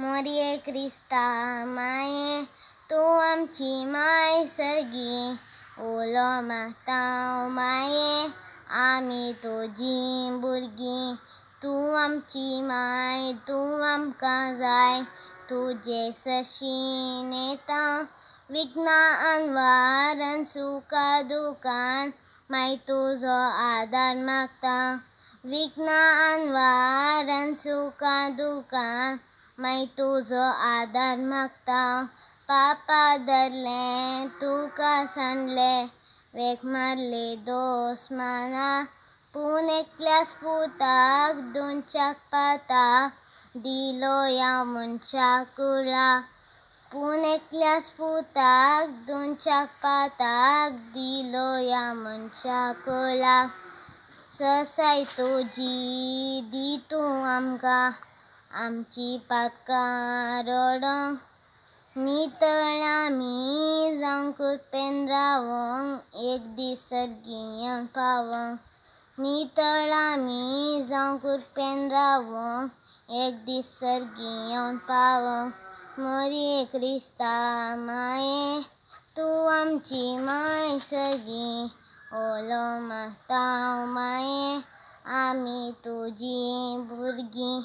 મોરીએ ક્રિસ્તા માએ तूं ची माय सगी ओलो माताव माये आमी तो जी तुजी भुरगीं तूं आमची माय तूं का जाय तुझे सशी नेता विघ्ना अनवारन सुका दुकान माय तुझो आदार मागता विघ्ना अनवारन सुका दुकान मैं तुझो तो आदार मागता पापा धरले का सांडले वेग मारले दोस माना पूण एक पुताक दोनच्याक पाता दिलो या मुंचा कुळा पूण एक पुताक दोनच्याक पाताक दिलो या मुंचा कुळा ससाई तुझी तो दी तू आमकां आमची पाकारोड रडोंक नितळ आमी पेन एक दीस सर्गियांक पावोंक नितळ आमी जावंक पेन एक दीस सर्गियांक पावोंक मरी क्रिस्ता माये तूं आमची माय सगी ओलो माता माये आमी तुजी भुरगीं